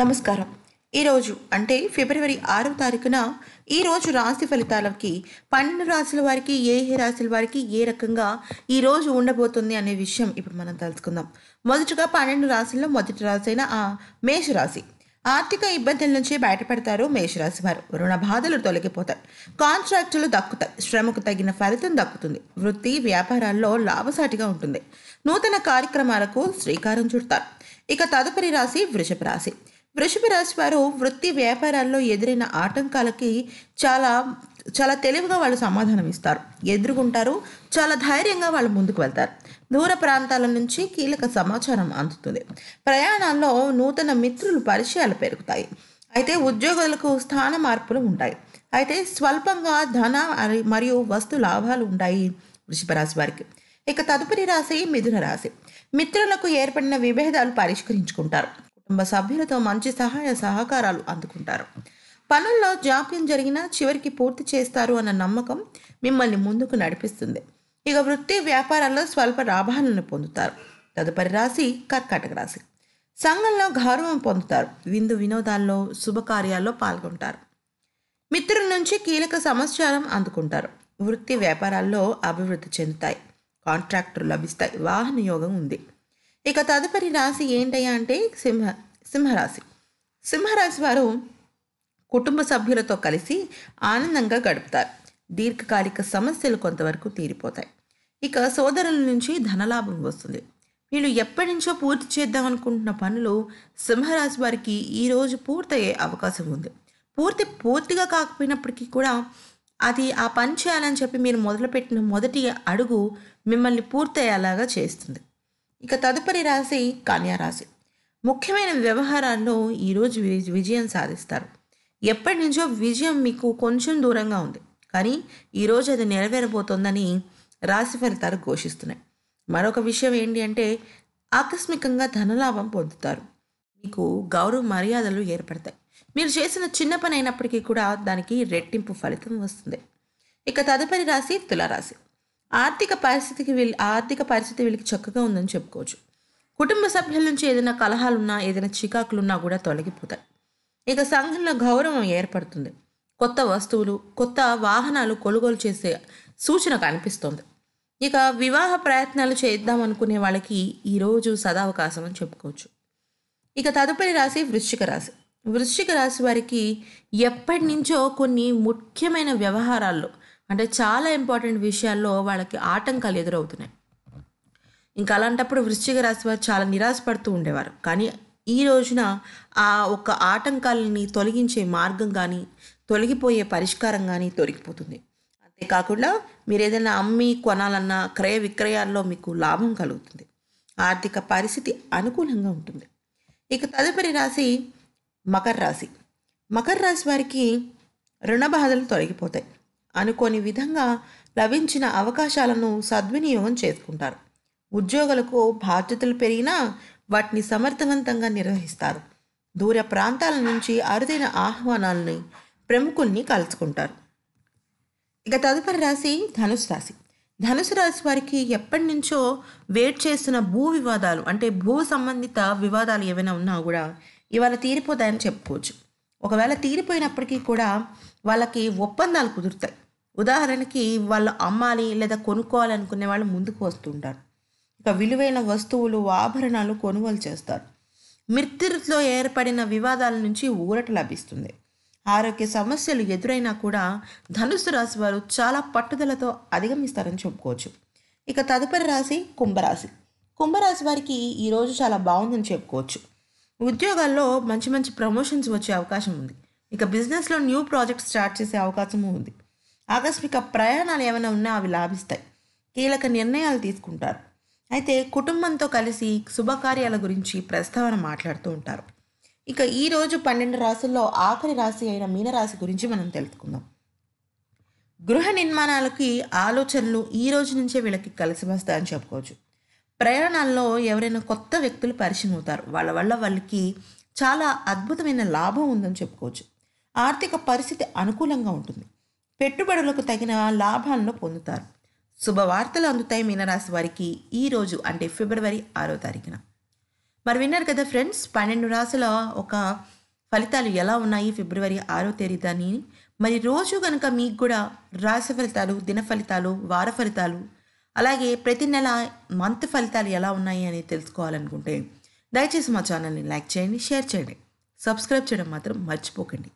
నమస్కారం ఈరోజు అంటే ఫిబ్రవరి ఆరో తారీఖున ఈరోజు రాశి ఫలితాలకి పన్నెండు రాశుల వారికి ఏ ఏ రాశుల వారికి ఏ రకంగా ఈరోజు ఉండబోతుంది అనే విషయం ఇప్పుడు మనం తెలుసుకుందాం మొదటగా పన్నెండు రాశుల్లో మొదటి రాశి అయిన మేషరాశి ఆర్థిక ఇబ్బందుల నుంచి బయటపడతారు మేషరాశి వారు రుణ బాధలు తొలగిపోతాయి కాంట్రాక్టులు దక్కుతాయి శ్రమకు తగిన ఫలితం దక్కుతుంది వృత్తి వ్యాపారాల్లో లాభసాటిగా ఉంటుంది నూతన కార్యక్రమాలకు శ్రీకారం చుడతారు ఇక తదుపరి రాశి వృషభ రాశి వృషభ రాశి వారు వృత్తి వ్యాపారాల్లో ఎదురైన ఆటంకాలకి చాలా చాలా తెలివిగా వాళ్ళు సమాధానం ఇస్తారు ఎదురుకుంటారు చాలా ధైర్యంగా వాళ్ళు ముందుకు వెళ్తారు దూర ప్రాంతాల నుంచి కీలక సమాచారం అందుతుంది ప్రయాణాల్లో నూతన మిత్రులు పరిచయాలు పెరుగుతాయి అయితే ఉద్యోగులకు స్థాన మార్పులు ఉంటాయి అయితే స్వల్పంగా ధన మరియు వస్తు లాభాలు ఉంటాయి రాశి వారికి ఇక తదుపరి రాశి మిథున రాశి మిత్రులకు ఏర్పడిన విభేదాలు పరిష్కరించుకుంటారు కుటుంబ సభ్యులతో మంచి సహాయ సహకారాలు అందుకుంటారు పనుల్లో జాప్యం జరిగినా చివరికి పూర్తి చేస్తారు అన్న నమ్మకం మిమ్మల్ని ముందుకు నడిపిస్తుంది ఇక వృత్తి వ్యాపారాల్లో స్వల్ప లాభాలను పొందుతారు తదుపరి రాశి కర్కాటక రాశి సంఘంలో గౌరవం పొందుతారు విందు వినోదాల్లో శుభకార్యాల్లో పాల్గొంటారు మిత్రుల నుంచి కీలక సమాచారం అందుకుంటారు వృత్తి వ్యాపారాల్లో అభివృద్ధి చెందుతాయి కాంట్రాక్టర్ లభిస్తాయి వాహన యోగం ఉంది ఇక తదుపరి రాశి ఏంటయ్యా అంటే సింహ సింహరాశి సింహరాశి వారు కుటుంబ సభ్యులతో కలిసి ఆనందంగా గడుపుతారు దీర్ఘకాలిక సమస్యలు కొంతవరకు తీరిపోతాయి ఇక సోదరుల నుంచి ధనలాభం వస్తుంది వీళ్ళు ఎప్పటి నుంచో పూర్తి చేద్దాం అనుకుంటున్న పనులు సింహరాశి వారికి ఈరోజు పూర్తయ్యే అవకాశం ఉంది పూర్తి పూర్తిగా కాకపోయినప్పటికీ కూడా అది ఆ పని చేయాలని చెప్పి మీరు మొదలుపెట్టిన మొదటి అడుగు మిమ్మల్ని పూర్తయ్యేలాగా చేస్తుంది ఇక తదుపరి రాశి రాశి ముఖ్యమైన వ్యవహారాల్లో ఈరోజు విజయం సాధిస్తారు ఎప్పటి నుంచో విజయం మీకు కొంచెం దూరంగా ఉంది కానీ ఈరోజు అది నెరవేరబోతోందని రాశి ఫలితాలు ఘోషిస్తున్నాయి మరొక విషయం ఏంటి అంటే ఆకస్మికంగా ధనలాభం పొందుతారు మీకు గౌరవ మర్యాదలు ఏర్పడతాయి మీరు చేసిన చిన్న పని అయినప్పటికీ కూడా దానికి రెట్టింపు ఫలితం వస్తుంది ఇక తదుపరి రాశి తులారాశి ఆర్థిక పరిస్థితికి వీళ్ళు ఆర్థిక పరిస్థితి వీళ్ళకి చక్కగా ఉందని చెప్పుకోవచ్చు కుటుంబ సభ్యుల నుంచి ఏదైనా కలహాలున్నా ఏదైనా చికాకులున్నా కూడా తొలగిపోతాయి ఇక సంఘంలో గౌరవం ఏర్పడుతుంది కొత్త వస్తువులు కొత్త వాహనాలు కొనుగోలు చేసే సూచన కనిపిస్తుంది ఇక వివాహ ప్రయత్నాలు చేద్దాం అనుకునే వాళ్ళకి ఈరోజు సదావకాశం అని చెప్పుకోవచ్చు ఇక తదుపరి రాశి వృశ్చిక రాశి వృశ్చిక రాశి వారికి ఎప్పటి నుంచో కొన్ని ముఖ్యమైన వ్యవహారాల్లో అంటే చాలా ఇంపార్టెంట్ విషయాల్లో వాళ్ళకి ఆటంకాలు ఎదురవుతున్నాయి ఇంకా అలాంటప్పుడు వృశ్చిక రాశి వారు చాలా నిరాశపడుతూ ఉండేవారు కానీ ఈ రోజున ఆ ఒక ఆటంకాలని తొలగించే మార్గం కానీ తొలగిపోయే పరిష్కారం కానీ తొలగిపోతుంది అంతేకాకుండా మీరు ఏదైనా అమ్మి కొనాలన్నా క్రయ విక్రయాల్లో మీకు లాభం కలుగుతుంది ఆర్థిక పరిస్థితి అనుకూలంగా ఉంటుంది ఇక తదుపరి రాశి మకర రాశి మకర రాశి వారికి రుణ బాధలు తొలగిపోతాయి అనుకోని విధంగా లభించిన అవకాశాలను సద్వినియోగం చేసుకుంటారు ఉద్యోగులకు బాధ్యతలు పెరిగినా వాటిని సమర్థవంతంగా నిర్వహిస్తారు దూర ప్రాంతాల నుంచి అరుదైన ఆహ్వానాలని ప్రముఖుల్ని కలుసుకుంటారు ఇక తదుపరి రాశి ధనుసు రాశి ధనుసు రాశి వారికి ఎప్పటి నుంచో వెయిట్ చేస్తున్న భూ వివాదాలు అంటే భూ సంబంధిత వివాదాలు ఏమైనా ఉన్నా కూడా ఇవాళ తీరిపోతాయని చెప్పుకోవచ్చు ఒకవేళ తీరిపోయినప్పటికీ కూడా వాళ్ళకి ఒప్పందాలు కుదురుతాయి ఉదాహరణకి వాళ్ళు అమ్మాలి లేదా కొనుక్కోవాలనుకునే వాళ్ళు ముందుకు వస్తుంటారు ఇక విలువైన వస్తువులు ఆభరణాలు కొనుగోలు చేస్తారు మిర్తిర్లో ఏర్పడిన వివాదాల నుంచి ఊరట లభిస్తుంది ఆరోగ్య సమస్యలు ఎదురైనా కూడా ధనుసు రాశి వారు చాలా పట్టుదలతో అధిగమిస్తారని చెప్పుకోవచ్చు ఇక తదుపరి రాశి కుంభరాశి కుంభరాశి వారికి ఈరోజు చాలా బాగుందని చెప్పుకోవచ్చు ఉద్యోగాల్లో మంచి మంచి ప్రమోషన్స్ వచ్చే అవకాశం ఉంది ఇక బిజినెస్లో న్యూ ప్రాజెక్ట్ స్టార్ట్ చేసే అవకాశము ఉంది ఆకస్మిక ప్రయాణాలు ఏమైనా ఉన్నా అవి లాభిస్తాయి కీలక నిర్ణయాలు తీసుకుంటారు అయితే కుటుంబంతో కలిసి శుభకార్యాల గురించి ప్రస్తావన మాట్లాడుతూ ఉంటారు ఇక ఈరోజు పన్నెండు రాసుల్లో ఆఖరి రాశి అయిన మీనరాశి గురించి మనం తెలుసుకుందాం గృహ నిర్మాణాలకి ఆలోచనలు ఈ రోజు నుంచే వీళ్ళకి కలిసి వస్తాయని చెప్పుకోవచ్చు ప్రయాణాల్లో ఎవరైనా కొత్త వ్యక్తులు పరిచయం అవుతారు వాళ్ళ వల్ల వాళ్ళకి చాలా అద్భుతమైన లాభం ఉందని చెప్పుకోవచ్చు ఆర్థిక పరిస్థితి అనుకూలంగా ఉంటుంది పెట్టుబడులకు తగిన లాభాలను పొందుతారు శుభవార్తలు అందుతాయి మీనరాశి వారికి ఈరోజు అంటే ఫిబ్రవరి ఆరో తారీఖున మరి విన్నారు కదా ఫ్రెండ్స్ పన్నెండు రాసుల ఒక ఫలితాలు ఎలా ఉన్నాయి ఫిబ్రవరి ఆరో తేదీని మరి రోజు కనుక మీకు కూడా రాశి ఫలితాలు దిన ఫలితాలు వార ఫలితాలు అలాగే ప్రతి నెల మంత్ ఫలితాలు ఎలా ఉన్నాయి అని తెలుసుకోవాలనుకుంటే దయచేసి మా ఛానల్ని లైక్ చేయండి షేర్ చేయండి సబ్స్క్రైబ్ చేయడం మాత్రం మర్చిపోకండి